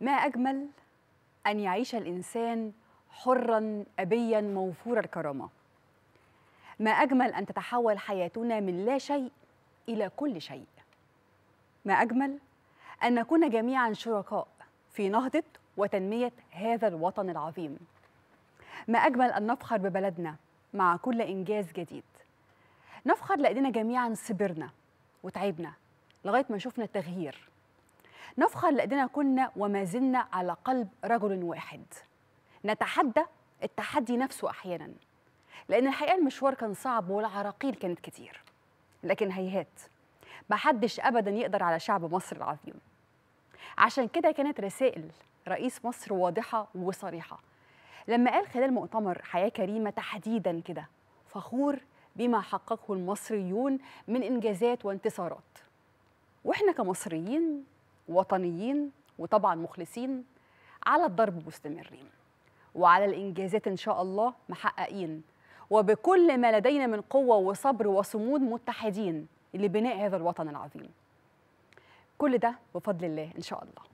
ما أجمل أن يعيش الإنسان حرا أبيا موفور الكرامة ما أجمل أن تتحول حياتنا من لا شيء إلى كل شيء ما أجمل أن نكون جميعا شركاء في نهضة وتنمية هذا الوطن العظيم ما أجمل أن نفخر ببلدنا مع كل إنجاز جديد نفخر لأننا جميعا صبرنا وتعبنا لغاية ما شفنا التغيير نفخر لأننا كنا وما زلنا على قلب رجل واحد نتحدى التحدي نفسه أحيانا لأن الحقيقة المشوار كان صعب والعراقيل كانت كتير لكن هيهات محدش أبدا يقدر على شعب مصر العظيم عشان كده كانت رسائل رئيس مصر واضحة وصريحة لما قال خلال مؤتمر حياة كريمة تحديدا كده فخور بما حققه المصريون من إنجازات وانتصارات وإحنا كمصريين وطنيين وطبعا مخلصين على الضرب مستمرين وعلى الإنجازات إن شاء الله محققين وبكل ما لدينا من قوة وصبر وصمود متحدين لبناء هذا الوطن العظيم كل ده بفضل الله إن شاء الله